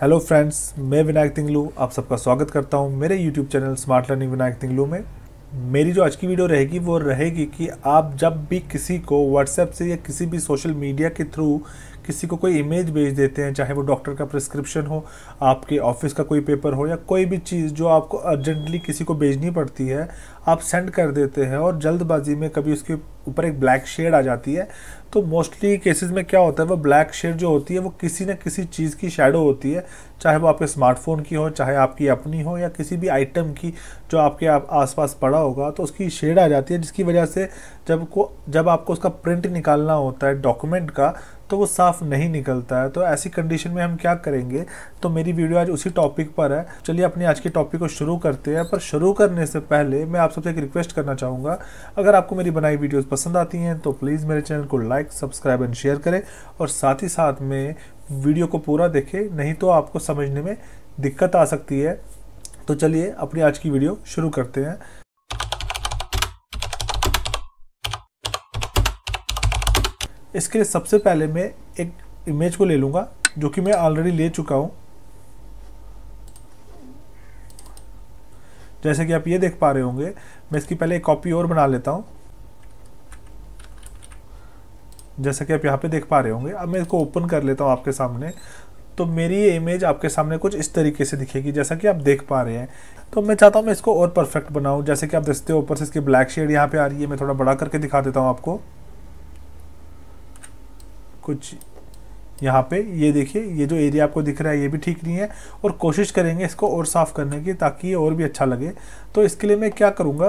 hello friends मैं विनायक तिंगलू आप सबका स्वागत करता हूं मेरे YouTube channel smart learning Vinayak Tinglu में मेरी जो आज की वीडियो रहेगी वो रहेगी कि आप जब भी किसी को व्हाट्सएप से या किसी भी सोशल मीडिया के थ्रू किसी को कोई इमेज भेज देते हैं चाहे वो डॉक्टर का प्रिस्क्रिप्शन हो आपके ऑफिस का कोई पेपर हो या कोई भी चीज़ जो आपको अर्जेंटली किसी को भेजनी पड़ती है आप सेंड कर देते हैं और जल्दबाजी में कभी उसके ऊपर एक ब्लैक शेड आ जाती है तो मोस्टली केसेस में क्या होता है वो ब्लैक शेड जो होती है वो किसी न किसी चीज़ की शेडो होती है चाहे वो आपके स्मार्टफोन की हो चाहे आपकी अपनी हो या किसी भी आइटम की जो आपके आप आसपास पड़ा होगा तो उसकी शेड आ जाती है जिसकी वजह से जब को जब आपको उसका प्रिंट निकालना होता है डॉक्यूमेंट का तो वो साफ़ नहीं निकलता है तो ऐसी कंडीशन में हम क्या करेंगे तो मेरी वीडियो आज उसी टॉपिक पर है चलिए अपने आज के टॉपिक को शुरू करते हैं पर शुरू करने से पहले मैं आप सबसे एक रिक्वेस्ट करना चाहूँगा अगर आपको मेरी बनाई वीडियोज़ पसंद आती हैं तो प्लीज़ मेरे चैनल को लाइक सब्सक्राइब एंड शेयर करें और साथ ही साथ में वीडियो को पूरा देखें नहीं तो आपको समझने में दिक्कत आ सकती है तो चलिए अपनी आज की वीडियो शुरू करते हैं इसके लिए सबसे पहले मैं एक इमेज को ले लूँगा जो कि मैं ऑलरेडी ले चुका हूँ जैसे कि आप ये देख पा रहे होंगे मैं इसकी पहले एक कॉपी और बना लेता हूँ जैसा कि आप यहाँ पे देख पा रहे होंगे अब मैं इसको ओपन कर लेता हूँ आपके सामने तो मेरी ये इमेज आपके सामने कुछ इस तरीके से दिखेगी जैसा कि आप देख पा रहे हैं तो मैं चाहता हूँ मैं इसको और परफेक्ट बनाऊँ जैसे कि आप देखते हो ऊपर से इसकी ब्लैक शेड यहाँ पे आ रही है मैं थोड़ा बड़ा करके दिखा देता हूँ आपको कुछ यहाँ पे ये देखिए ये जो एरिया आपको दिख रहा है ये भी ठीक नहीं है और कोशिश करेंगे इसको और साफ़ करने की ताकि ये और भी अच्छा लगे तो इसके लिए मैं क्या करूँगा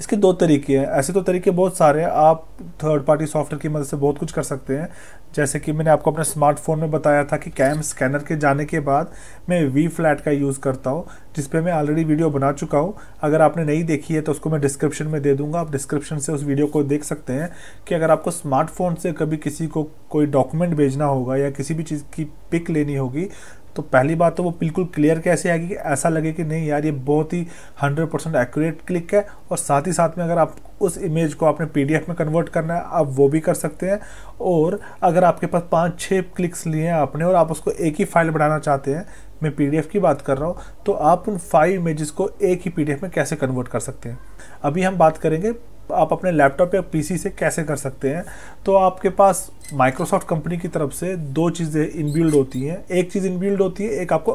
इसके दो तरीके हैं ऐसे तो तरीके बहुत सारे हैं आप थर्ड पार्टी सॉफ्टवेयर की मदद से बहुत कुछ कर सकते हैं जैसे कि मैंने आपको अपने स्मार्टफोन में बताया था कि कैम स्कैनर के जाने के बाद मैं वी फ्लैट का यूज़ करता हूँ जिस पर मैं ऑलरेडी वीडियो बना चुका हूँ अगर आपने नहीं देखी है तो उसको मैं डिस्क्रिप्शन में दे दूँगा आप डिस्क्रिप्शन से उस वीडियो को देख सकते हैं कि अगर आपको स्मार्टफोन से कभी किसी को कोई डॉक्यूमेंट भेजना होगा या किसी भी चीज़ की पिक लेनी होगी तो पहली बात तो वो बिल्कुल क्लियर कैसे आएगी कि ऐसा लगे कि नहीं यार ये बहुत ही 100 परसेंट एक्यूरेट क्लिक है और साथ ही साथ में अगर आप उस इमेज को आपने पी में कन्वर्ट करना है आप वो भी कर सकते हैं और अगर आपके पास पाँच छः क्लिक्स लिए हैं आपने और आप उसको एक ही फाइल बनाना चाहते हैं मैं पी की बात कर रहा हूँ तो आप उन फाइव इमेजेस को एक ही पी में कैसे कन्वर्ट कर सकते हैं अभी हम बात करेंगे आप अपने लैपटॉप या पीसी से कैसे कर सकते हैं तो आपके पास माइक्रोसॉफ्ट कंपनी की तरफ से दो चीज़ें इनबिल्ड होती हैं एक चीज़ इनबिल्ड होती है एक आपको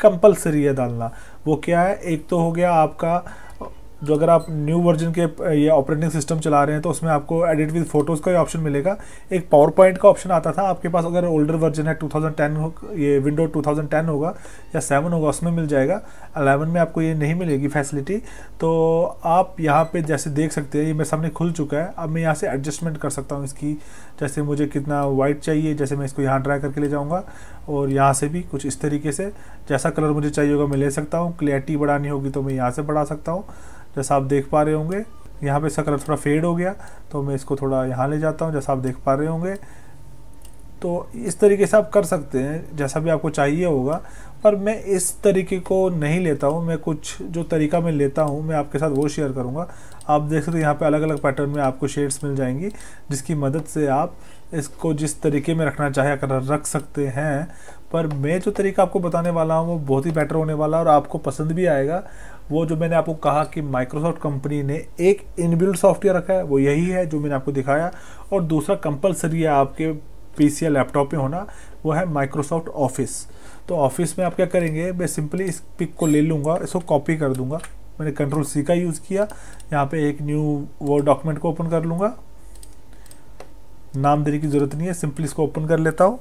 कंपलसरी है डालना वो क्या है एक तो हो गया आपका જોગ્રાફ ન્યુ વર્ઝન કે યે ઓપરેટિંગ સિસ્ટમ ચલા રહે હે તો ઉસમે આપકો એડિટ વિથ ફોટોસ કા ઓપ્શન મિલેગા એક પાવરપોઈન્ટ કા ઓપ્શન આતા થા આપકે પાસ અગર ઓલ્ડર વર્ઝન હે 2010 યે વિન્ડો 2010 હોગા يا 7 હોગા ઉસમે મિલ જાયેગા 11 મે આપકો યે નહીં મિલેગી ફેસિલિટી તો આપ યહા પે જૈસે દેખ સકતે હે યે મેસમ ને ખુલ ચુકા હે અબ મે યહા સે એડજસ્ટમેન્ટ કર સકતા હું ઇસકી जैसे मुझे कितना वाइट चाहिए जैसे मैं इसको यहाँ ड्राई करके ले जाऊँगा और यहाँ से भी कुछ इस तरीके से जैसा कलर मुझे चाहिए होगा मैं ले सकता हूँ क्लैरिटी बढ़ानी होगी तो मैं यहाँ से बढ़ा सकता हूँ जैसा आप देख पा रहे होंगे यहाँ पे इसका कलर थोड़ा फेड हो गया तो मैं इसको थोड़ा यहाँ ले जाता हूँ जैसा आप देख पा रहे होंगे तो इस तरीके से आप कर सकते हैं जैसा भी आपको चाहिए होगा पर मैं इस तरीके को नहीं लेता हूँ मैं कुछ जो तरीका मैं लेता हूँ मैं आपके साथ वो शेयर करूँगा आप देख सकते हैं यहाँ पे अलग अलग पैटर्न में आपको शेड्स मिल जाएंगी जिसकी मदद से आप इसको जिस तरीके में रखना चाहे अगर रख सकते हैं पर मैं जो तरीका आपको बताने वाला हूँ वो बहुत ही बेटर होने वाला और आपको पसंद भी आएगा वो जो मैंने आपको कहा कि माइक्रोसॉफ्ट कंपनी ने एक इनबिल्ड सॉफ्टवेयर रखा है वो यही है जो मैंने आपको दिखाया और दूसरा कंपलसरी है आपके पीसी या लैपटॉप पे होना वो है माइक्रोसॉफ्ट ऑफिस तो ऑफिस में आप क्या करेंगे मैं सिंपली इस पिक को ले लूँगा इसको कॉपी कर दूँगा मैंने कंट्रोल सी का यूज़ किया यहाँ पे एक न्यू वो डॉक्यूमेंट को ओपन कर लूँगा नाम देने की ज़रूरत नहीं है सिंपली इसको ओपन कर लेता हूँ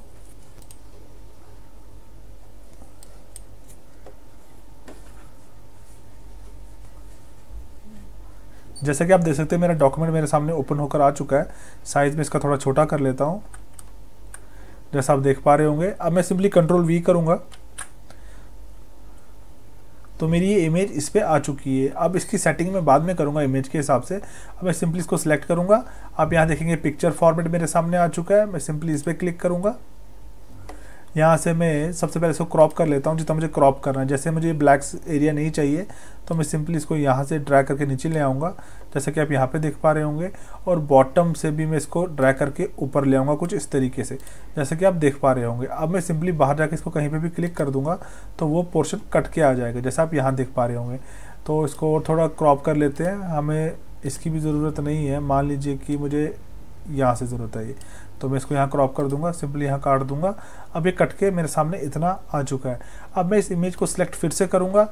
जैसा कि आप देख सकते हैं मेरा डॉक्यूमेंट मेरे सामने ओपन होकर आ चुका है साइज़ में इसका थोड़ा छोटा कर लेता हूँ जैसा आप देख पा रहे होंगे अब मैं सिंपली कंट्रोल वी करूँगा तो मेरी ये इमेज इस पर आ चुकी है अब इसकी सेटिंग में बाद में करूँगा इमेज के हिसाब से अब मैं सिंपली इसको सिलेक्ट करूँगा आप यहाँ देखेंगे पिक्चर फॉर्मेट मेरे सामने आ चुका है मैं सिंपली इस पर क्लिक करूँगा यहाँ से मैं सबसे पहले इसको क्रॉप कर लेता हूँ जितना मुझे क्रॉप करना है जैसे मुझे ब्लैक एरिया नहीं चाहिए तो मैं सिंपली इसको यहाँ से ड्रैग करके नीचे ले आऊँगा जैसे कि आप यहाँ पे देख पा रहे होंगे और बॉटम से भी मैं इसको ड्रैग करके ऊपर ले आऊँगा कुछ इस तरीके से जैसे कि आप देख पा रहे होंगे अब मैं सिंपली बाहर जाके इसको कहीं पर भी क्लिक कर दूँगा तो वो पोर्शन कट के आ जाएगा जैसे आप यहाँ देख पा रहे होंगे तो इसको थोड़ा क्रॉप कर लेते हैं हमें इसकी भी ज़रूरत नहीं है मान लीजिए कि मुझे यहाँ से ज़रूरत है ये तो मैं इसको यहाँ क्रॉप कर दूंगा सिंपली यहाँ काट दूंगा अब ये कट के मेरे सामने इतना आ चुका है अब मैं इस इमेज को सिलेक्ट फिर से करूँगा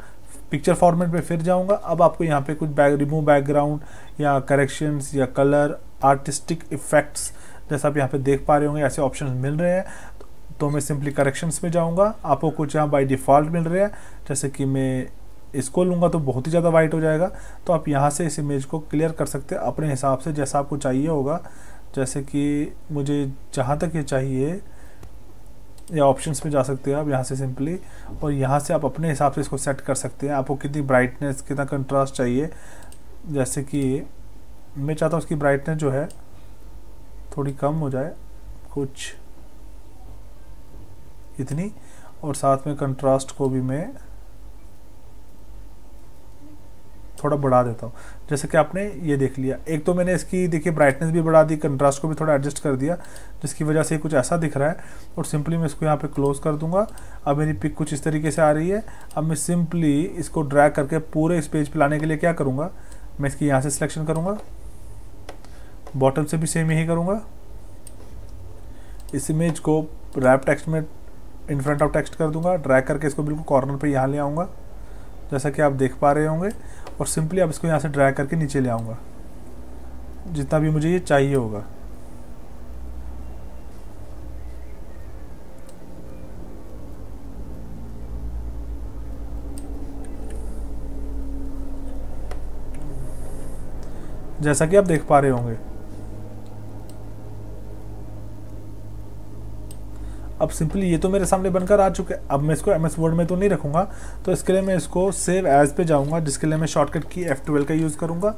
पिक्चर फॉर्मेट में फिर जाऊँगा अब आपको यहाँ पे कुछ बैक रिमूव बैकग्राउंड या करेक्शंस या कलर आर्टिस्टिक इफेक्ट्स जैसा आप यहाँ पे देख पा रहे होंगे ऐसे ऑप्शन मिल रहे हैं तो मैं सिंपली करेक्शंस में जाऊँगा आपको कुछ यहाँ बाई डिफ़ॉल्ट मिल रहे हैं जैसे कि मैं इसको लूँगा तो बहुत ही ज़्यादा वाइट हो जाएगा तो आप यहाँ से इस इमेज को क्लियर कर सकते हैं अपने हिसाब से जैसा आपको चाहिए होगा जैसे कि मुझे जहाँ तक ये चाहिए या ऑप्शंस में जा सकते हैं आप यहाँ से सिंपली और यहाँ से आप अपने हिसाब से इसको सेट कर सकते हैं आपको कितनी ब्राइटनेस कितना कंट्रास्ट चाहिए जैसे कि मैं चाहता हूँ उसकी ब्राइटनेस जो है थोड़ी कम हो जाए कुछ इतनी और साथ में कंट्रास्ट को भी मैं थोड़ा बढ़ा देता हूँ जैसे कि आपने ये देख लिया एक तो मैंने इसकी देखिए ब्राइटनेस भी बढ़ा दी कंट्रास्ट को भी थोड़ा एडजस्ट कर दिया जिसकी वजह से कुछ ऐसा दिख रहा है और सिंपली मैं इसको यहाँ पे क्लोज़ कर दूंगा अब मेरी पिक कुछ इस तरीके से आ रही है अब मैं सिंपली इसको ड्रैग करके पूरे इस पेज पर लाने के लिए क्या करूँगा मैं इसकी यहाँ से सिलेक्शन करूँगा बॉटम से भी सेम यही करूँगा इस इमेज को रैप टेक्स्ट में इन फ्रंट ऑफ टेक्स्ट कर दूंगा ड्रैग करके इसको बिल्कुल कॉर्नर पे यहाँ ले आऊँगा जैसा कि आप देख पा रहे होंगे और सिंपली अब इसको यहाँ से ड्रैग करके नीचे ले आऊँगा जितना भी मुझे ये चाहिए होगा जैसा कि आप देख पा रहे होंगे अब सिंपली ये तो मेरे सामने बनकर आ चुका है अब मैं इसको एम एस वर्ड में तो नहीं रखूँगा तो इसके लिए मैं इसको सेव एज पे जाऊँगा जिसके लिए मैं शॉर्टकट की एफ़ ट्वेल्व का यूज़ करूँगा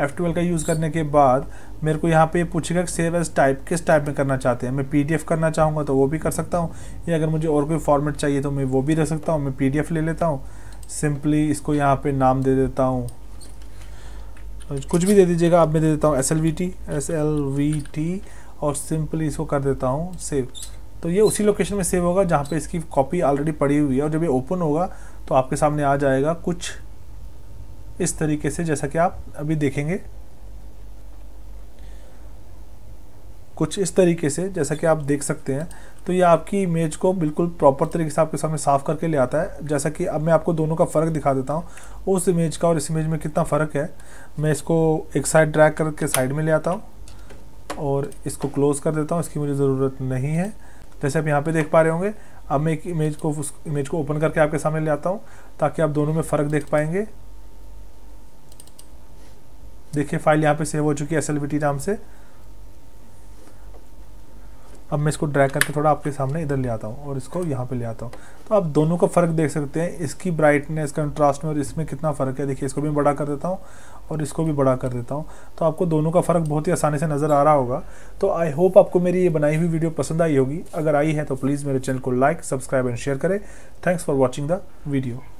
एफ़ ट्वेल्व का यूज़ करने के बाद मेरे को यहाँ पे पूछेगा कि सेव एज टाइप किस टाइप में करना चाहते हैं मैं पीडीएफ करना चाहूँगा तो वो भी कर सकता हूँ या अगर मुझे और कोई फॉर्मेट चाहिए तो मैं वो भी रख सकता हूँ मैं पीडीएफ ले लेता हूँ सिंपली इसको यहाँ पे नाम दे देता हूँ कुछ भी दे दीजिएगा आप मैं दे देता हूँ S L V T S L V T और सिंपली इसको कर देता हूँ सेव तो ये उसी लोकेशन में सेव होगा जहाँ पे इसकी कॉपी ऑलरेडी पड़ी हुई है और जब ये ओपन होगा तो आपके सामने आ जाएगा कुछ इस तरीके से जैसा कि आप अभी देखेंगे कुछ इस तरीके से जैसा कि आप देख सकते हैं तो ये आपकी इमेज को बिल्कुल प्रॉपर तरीके से आपके सामने साफ करके ले आता है जैसा कि अब मैं आपको दोनों का फ़र्क दिखा देता हूँ उस इमेज का और इस इमेज में कितना फ़र्क है मैं इसको एक साइड ड्रैग करके साइड में ले आता हूँ और इसको क्लोज़ कर देता हूँ इसकी मुझे ज़रूरत नहीं है जैसे आप यहाँ पे देख पा रहे होंगे अब मैं एक इमेज को उस इमेज को ओपन करके आपके सामने ले आता हूँ ताकि आप दोनों में फ़र्क देख पाएंगे देखिए फाइल यहाँ पे सेव हो चुकी है एस नाम से अब मैं इसको ड्रैग करके थोड़ा आपके सामने इधर ले आता हूँ और इसको यहाँ पे ले आता हूँ तो आप दोनों का फ़र्क देख सकते हैं इसकी ब्राइटनेस कंट्रास्ट में और इसमें कितना फ़र्क है देखिए इसको भी बड़ा कर देता हूँ और इसको भी बड़ा कर देता हूँ तो आपको दोनों का फ़र्क बहुत ही आसानी से नज़र आ रहा होगा तो आई होप आपको मेरी ये बनाई हुई वीडियो पसंद आई होगी अगर आई है तो प्लीज़ मेरे चैनल को लाइक सब्सक्राइब एंड शेयर करें thanks for watching the video